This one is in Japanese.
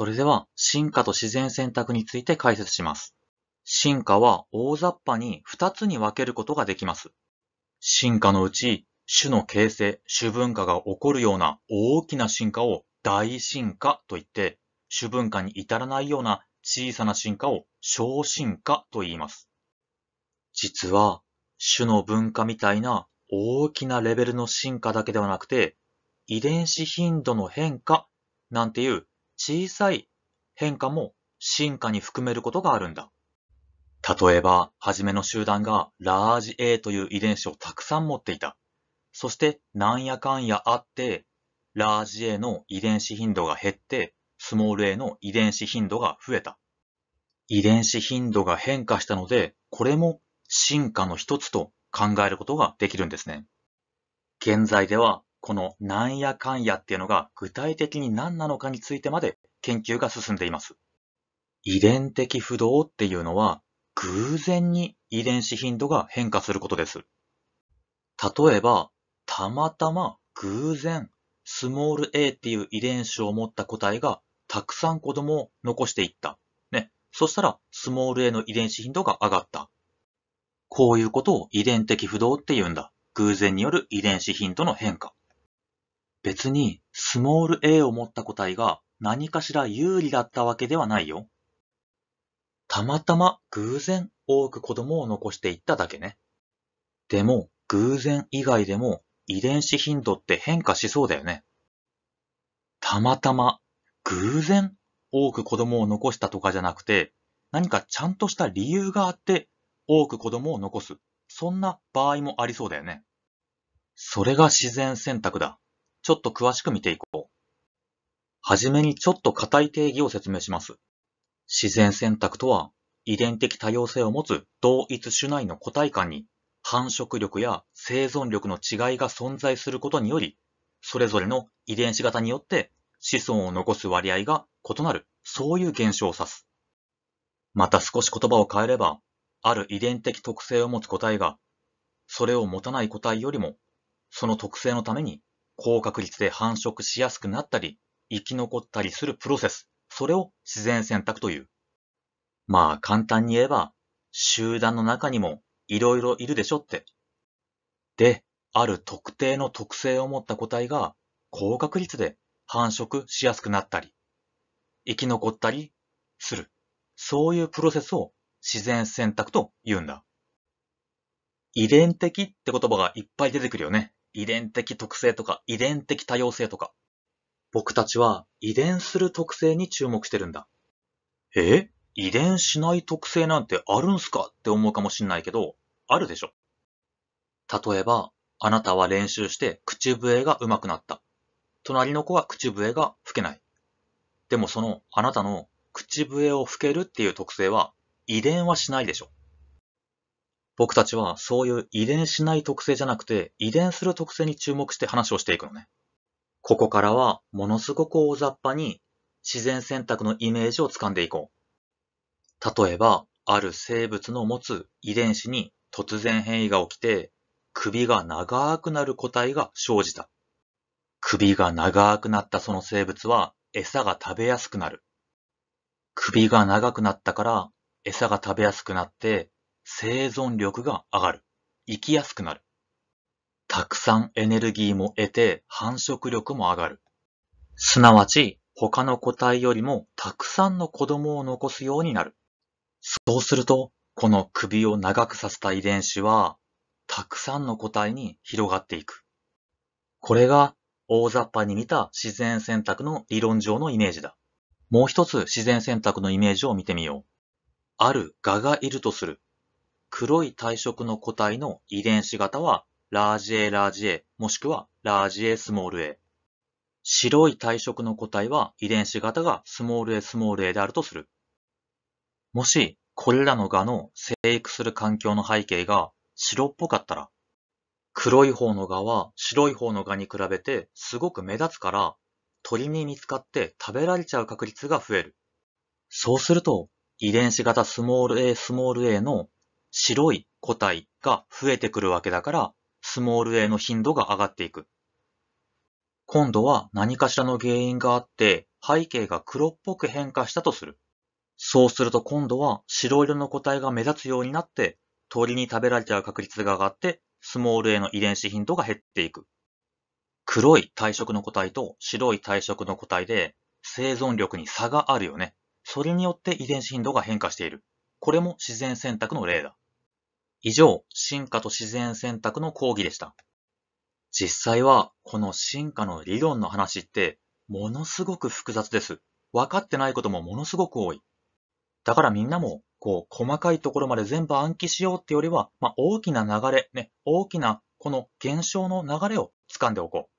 それでは、進化と自然選択について解説します。進化は大雑把に2つに分けることができます。進化のうち、種の形成、種文化が起こるような大きな進化を大進化と言って、種文化に至らないような小さな進化を小進化と言います。実は、種の文化みたいな大きなレベルの進化だけではなくて、遺伝子頻度の変化なんていう小さい変化も進化に含めることがあるんだ。例えば、初めの集団がラージ A という遺伝子をたくさん持っていた。そして、なんやかんやあって、ラージ A の遺伝子頻度が減って、スモール A の遺伝子頻度が増えた。遺伝子頻度が変化したので、これも進化の一つと考えることができるんですね。現在ではこのなんやかんやっていうのが具体的に何なのかについてまで研究が進んでいます。遺伝的不動っていうのは偶然に遺伝子頻度が変化することです。例えば、たまたま偶然スモール a っていう遺伝子を持った個体がたくさん子供を残していった。ね。そしたらスモール a の遺伝子頻度が上がった。こういうことを遺伝的不動って言うんだ。偶然による遺伝子頻度の変化。別にスモール a を持った個体が何かしら有利だったわけではないよ。たまたま偶然多く子供を残していっただけね。でも偶然以外でも遺伝子頻度って変化しそうだよね。たまたま偶然多く子供を残したとかじゃなくて、何かちゃんとした理由があって多く子供を残す。そんな場合もありそうだよね。それが自然選択だ。ちょっと詳しく見ていこう。はじめにちょっと固い定義を説明します。自然選択とは、遺伝的多様性を持つ同一種内の個体間に繁殖力や生存力の違いが存在することにより、それぞれの遺伝子型によって子孫を残す割合が異なる、そういう現象を指す。また少し言葉を変えれば、ある遺伝的特性を持つ個体が、それを持たない個体よりも、その特性のために高確率で繁殖しやすくなったり、生き残ったりするプロセス、それを自然選択という。まあ簡単に言えば、集団の中にもいろいるでしょって。で、ある特定の特性を持った個体が高確率で繁殖しやすくなったり、生き残ったりする。そういうプロセスを自然選択と言うんだ。遺伝的って言葉がいっぱい出てくるよね。遺伝的特性とか遺伝的多様性とか。僕たちは遺伝する特性に注目してるんだ。え遺伝しない特性なんてあるんすかって思うかもしんないけど、あるでしょ。例えば、あなたは練習して口笛が上手くなった。隣の子は口笛が吹けない。でもそのあなたの口笛を吹けるっていう特性は遺伝はしないでしょ。僕たちはそういう遺伝しない特性じゃなくて、遺伝する特性に注目して話をしていくのね。ここからは、ものすごく大雑把に自然選択のイメージを掴んでいこう。例えば、ある生物の持つ遺伝子に突然変異が起きて、首が長くなる個体が生じた。首が長くなったその生物は餌が食べやすくなる。首が長くなったから餌が食べやすくなって生存力が上がる。生きやすくなる。たくさんエネルギーも得て繁殖力も上がる。すなわち、他の個体よりもたくさんの子供を残すようになる。そうすると、この首を長くさせた遺伝子は、たくさんの個体に広がっていく。これが大雑把に見た自然選択の理論上のイメージだ。もう一つ自然選択のイメージを見てみよう。ある蛾がいるとする。黒い体色の個体の遺伝子型はラージ A ラージ A もしくはラージ A スモール A。白い体色の個体は遺伝子型がスモール A スモール A であるとする。もし、これらの蛾の生育する環境の背景が白っぽかったら、黒い方の蛾は白い方の蛾に比べてすごく目立つから、鳥に見つかって食べられちゃう確率が増える。そうすると、遺伝子型スモール A スモール A の白い個体が増えてくるわけだから、スモール a の頻度が上がっていく。今度は何かしらの原因があって、背景が黒っぽく変化したとする。そうすると今度は白色の個体が目立つようになって、鳥に食べられちゃう確率が上がって、スモール a の遺伝子頻度が減っていく。黒い体色の個体と白い体色の個体で生存力に差があるよね。それによって遺伝子頻度が変化している。これも自然選択の例だ。以上、進化と自然選択の講義でした。実際は、この進化の理論の話って、ものすごく複雑です。分かってないこともものすごく多い。だからみんなも、こう、細かいところまで全部暗記しようってよりは、まあ、大きな流れ、ね、大きなこの現象の流れを掴んでおこう。